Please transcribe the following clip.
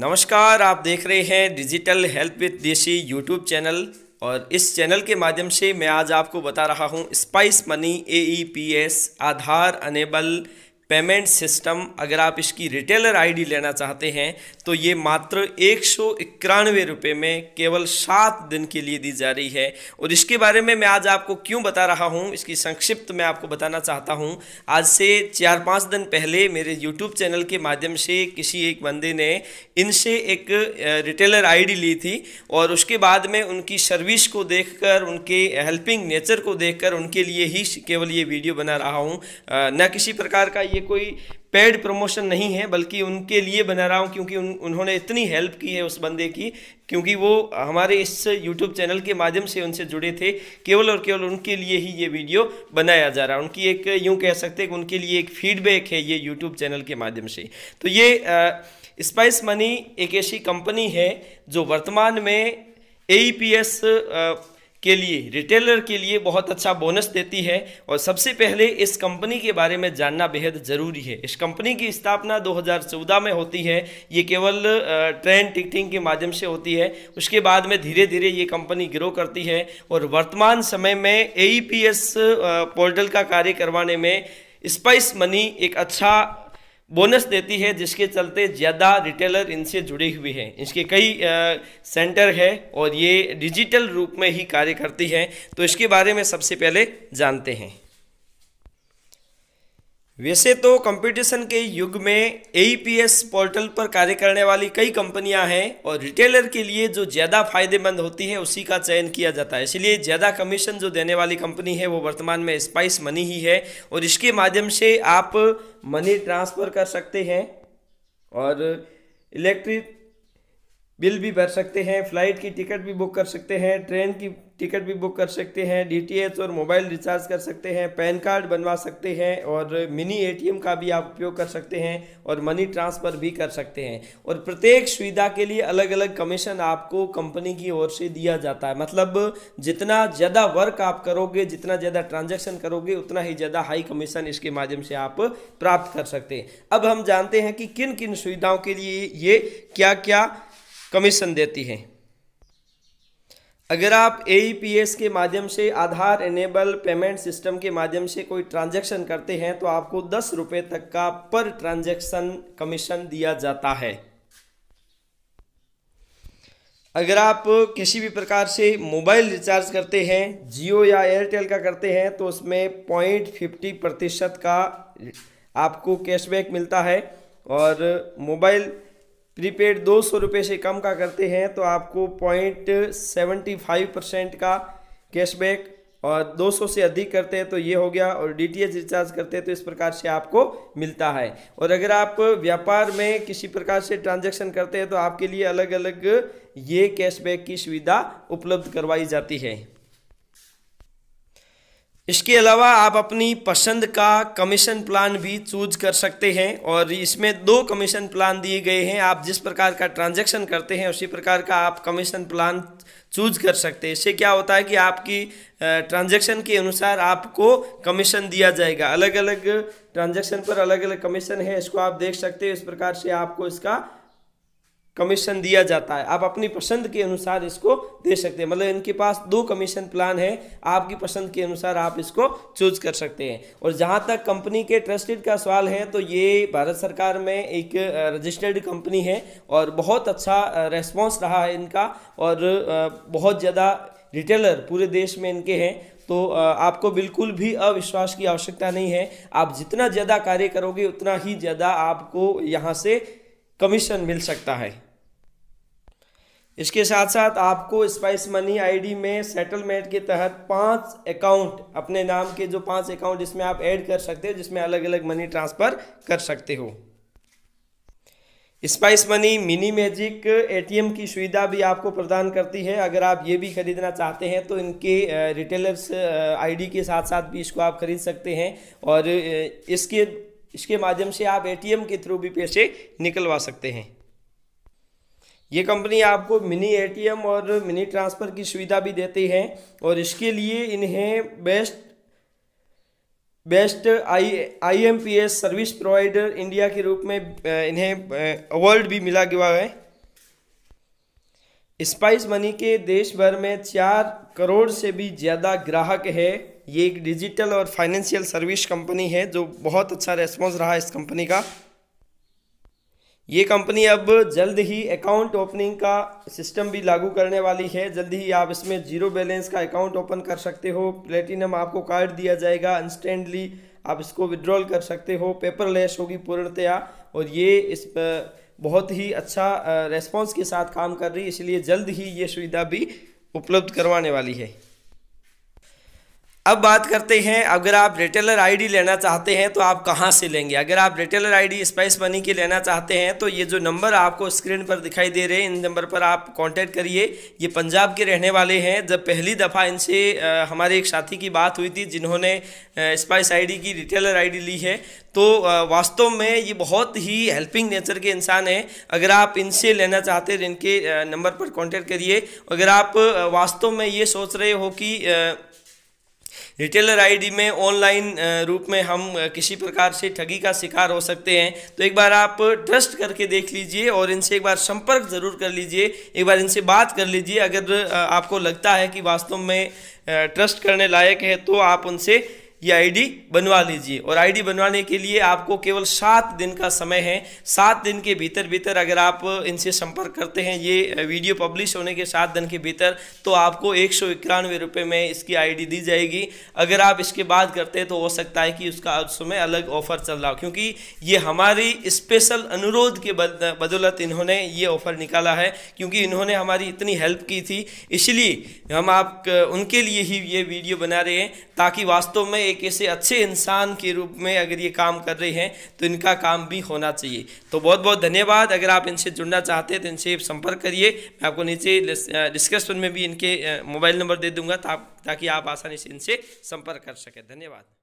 नमस्कार आप देख रहे हैं digital health with Deshi YouTube channel और इस चैनल के माध्यम से मैं आज आपको बता रहा हूं Spice Money AEPS Aadhaar enabled payment system अगर आप इसकी रिटेलर आईडी लेना चाहते हैं तो ये मात्र एक सौ इक्यानवे रुपये में केवल सात दिन के लिए दी जा रही है और इसके बारे में मैं आज आपको क्यों बता रहा हूँ इसकी संक्षिप्त मैं आपको बताना चाहता हूँ आज से चार पाँच दिन पहले मेरे यूट्यूब चैनल के माध्यम से किसी एक बंदे ने इनसे एक रिटेलर आईडी ली थी और उसके बाद में उनकी सर्विस को देख उनके हेल्पिंग नेचर को देख उनके लिए ही केवल ये वीडियो बना रहा हूँ न किसी प्रकार का ये कोई पेड प्रमोशन नहीं है बल्कि उनके लिए बना रहा हूँ क्योंकि उन उन्होंने इतनी हेल्प की है उस बंदे की क्योंकि वो हमारे इस यूट्यूब चैनल के माध्यम से उनसे जुड़े थे केवल और केवल उनके लिए ही ये वीडियो बनाया जा रहा है उनकी एक यूँ कह सकते हैं कि उनके लिए एक फीडबैक है ये यूट्यूब चैनल के माध्यम से तो ये स्पाइस मनी एक ऐसी कंपनी है जो वर्तमान में ए के लिए रिटेलर के लिए बहुत अच्छा बोनस देती है और सबसे पहले इस कंपनी के बारे में जानना बेहद ज़रूरी है इस कंपनी की स्थापना 2014 में होती है ये केवल ट्रेन टिकटिंग के माध्यम से होती है उसके बाद में धीरे धीरे ये कंपनी ग्रो करती है और वर्तमान समय में ए पोर्टल e का कार्य करवाने में स्पाइस मनी एक अच्छा बोनस देती है जिसके चलते ज़्यादा रिटेलर इनसे जुड़े हुए हैं इसके कई सेंटर है और ये डिजिटल रूप में ही कार्य करती हैं तो इसके बारे में सबसे पहले जानते हैं वैसे तो कंपटीशन के युग में एईपीएस पोर्टल पर कार्य करने वाली कई कंपनियां हैं और रिटेलर के लिए जो ज़्यादा फायदेमंद होती है उसी का चयन किया जाता है इसलिए ज़्यादा कमीशन जो देने वाली कंपनी है वो वर्तमान में स्पाइस मनी ही है और इसके माध्यम से आप मनी ट्रांसफ़र कर सकते हैं और इलेक्ट्रिक बिल भी भर सकते हैं फ्लाइट की टिकट भी बुक कर सकते हैं ट्रेन की टिकट भी बुक कर सकते हैं डीटीएच और मोबाइल रिचार्ज कर सकते हैं पैन कार्ड बनवा सकते हैं और मिनी एटीएम का भी आप उपयोग कर सकते हैं और मनी ट्रांसफ़र भी कर सकते हैं और प्रत्येक सुविधा के लिए अलग अलग कमीशन आपको कंपनी की ओर से दिया जाता है मतलब जितना ज़्यादा वर्क आप करोगे जितना ज़्यादा ट्रांजेक्शन करोगे उतना ही ज़्यादा हाई कमीशन इसके माध्यम से आप प्राप्त कर सकते हैं अब हम जानते हैं कि किन किन सुविधाओं के लिए ये क्या क्या कमीशन देती है अगर आप ए e के माध्यम से आधार इनेबल पेमेंट सिस्टम के माध्यम से कोई ट्रांजैक्शन करते हैं तो आपको दस रुपये तक का पर ट्रांजैक्शन कमीशन दिया जाता है अगर आप किसी भी प्रकार से मोबाइल रिचार्ज करते हैं जियो या एयरटेल का करते हैं तो उसमें पॉइंट फिफ्टी प्रतिशत का आपको कैशबैक मिलता है और मोबाइल प्रीपेड दो सौ रुपये से कम का करते हैं तो आपको पॉइंट सेवेंटी फाइव परसेंट का कैशबैक और दो सौ से अधिक करते हैं तो ये हो गया और डी रिचार्ज करते हैं तो इस प्रकार से आपको मिलता है और अगर आप व्यापार में किसी प्रकार से ट्रांजैक्शन करते हैं तो आपके लिए अलग अलग ये कैशबैक की सुविधा उपलब्ध करवाई जाती है इसके अलावा आप अपनी पसंद का कमीशन प्लान भी चूज कर सकते हैं और इसमें दो कमीशन प्लान दिए गए हैं आप जिस प्रकार का ट्रांजैक्शन करते हैं उसी प्रकार का आप कमीशन प्लान चूज कर सकते हैं इससे क्या होता है कि आपकी ट्रांजैक्शन के अनुसार आपको कमीशन दिया जाएगा अलग अलग ट्रांजैक्शन पर अलग अलग कमीशन है इसको आप देख सकते हैं इस प्रकार से आपको इसका कमीशन दिया जाता है आप अपनी पसंद के अनुसार इसको दे सकते हैं मतलब इनके पास दो कमीशन प्लान है आपकी पसंद के अनुसार आप इसको चूज कर सकते हैं और जहाँ तक कंपनी के ट्रस्टेड का सवाल है तो ये भारत सरकार में एक रजिस्टर्ड कंपनी है और बहुत अच्छा रेस्पॉन्स रहा है इनका और बहुत ज़्यादा रिटेलर पूरे देश में इनके हैं तो आपको बिल्कुल भी अविश्वास की आवश्यकता नहीं है आप जितना ज़्यादा कार्य करोगे उतना ही ज़्यादा आपको यहाँ से कमीशन मिल सकता है इसके साथ साथ आपको स्पाइस मनी आईडी में सेटलमेंट के तहत पांच अकाउंट अपने नाम के जो पांच अकाउंट इसमें आप ऐड कर सकते हो जिसमें अलग अलग मनी ट्रांसफ़र कर सकते हो Spice Money mini magic ATM की सुविधा भी आपको प्रदान करती है अगर आप ये भी खरीदना चाहते हैं तो इनके रिटेलर्स आईडी के साथ साथ भी इसको आप खरीद सकते हैं और इसके इसके माध्यम से आप एटीएम के थ्रू भी पैसे निकलवा सकते हैं ये कंपनी आपको मिनी एटीएम और मिनी ट्रांसफ़र की सुविधा भी देती है और इसके लिए इन्हें best best I I M P S service provider India के रूप में इन्हें अवार्ड भी मिला हुआ है स्पाइस मनी के देश भर में चार करोड़ से भी ज़्यादा ग्राहक है ये एक डिजिटल और फाइनेंशियल सर्विस कंपनी है जो बहुत अच्छा रेस्पॉन्स रहा इस कंपनी का ये कंपनी अब जल्द ही अकाउंट ओपनिंग का सिस्टम भी लागू करने वाली है जल्द ही आप इसमें जीरो बैलेंस का अकाउंट ओपन कर सकते हो प्लेटिनम आपको कार्ड दिया जाएगा इंस्टेंटली आप इसको विड्रॉल कर सकते हो पेपर लेस होगी पूर्णतया और ये इस बहुत ही अच्छा रेस्पॉन्स के साथ काम कर रही है इसलिए जल्द ही ये सुविधा भी उपलब्ध करवाने वाली है अब बात करते हैं अगर आप रिटेलर आईडी लेना चाहते हैं तो आप कहाँ से लेंगे अगर आप रिटेलर आईडी स्पाइस मनी की लेना चाहते हैं तो ये जो नंबर आपको स्क्रीन पर दिखाई दे रहे हैं इन नंबर पर आप कांटेक्ट करिए ये पंजाब के रहने वाले हैं जब पहली दफ़ा इनसे हमारे एक साथी की बात हुई थी जिन्होंने स्पाइस आई की रिटेलर आई ली है तो वास्तव में ये बहुत ही हेल्पिंग नेचर के इंसान हैं अगर आप इनसे लेना चाहते हैं इनके नंबर पर कॉन्टैक्ट करिए अगर आप वास्तव में ये सोच रहे हो कि रिटेलर आईडी में ऑनलाइन रूप में हम किसी प्रकार से ठगी का शिकार हो सकते हैं तो एक बार आप ट्रस्ट करके देख लीजिए और इनसे एक बार संपर्क ज़रूर कर लीजिए एक बार इनसे बात कर लीजिए अगर आपको लगता है कि वास्तव में ट्रस्ट करने लायक है तो आप उनसे ये आईडी बनवा लीजिए और आईडी बनवाने के लिए आपको केवल सात दिन का समय है सात दिन के भीतर भीतर अगर आप इनसे संपर्क करते हैं ये वीडियो पब्लिश होने के सात दिन के भीतर तो आपको एक सौ इक्यानवे रुपये में इसकी आईडी दी जाएगी अगर आप इसके बाद करते हैं तो हो सकता है कि उसका उस समय अलग ऑफर चल रहा हो क्योंकि ये हमारी स्पेशल अनुरोध के बदौलत इन्होंने ये ऑफर निकाला है क्योंकि इन्होंने हमारी इतनी हेल्प की थी इसलिए हम आप उनके लिए ही ये वीडियो बना रहे हैं ताकि वास्तव में एक ऐसे अच्छे इंसान के रूप में अगर ये काम कर रहे हैं तो इनका काम भी होना चाहिए तो बहुत बहुत धन्यवाद अगर आप इनसे जुड़ना चाहते हैं तो इनसे संपर्क करिए मैं आपको नीचे डिस्क्रिप्शन में भी इनके मोबाइल नंबर दे दूंगा ताकि आप आसानी से इनसे संपर्क कर सकें धन्यवाद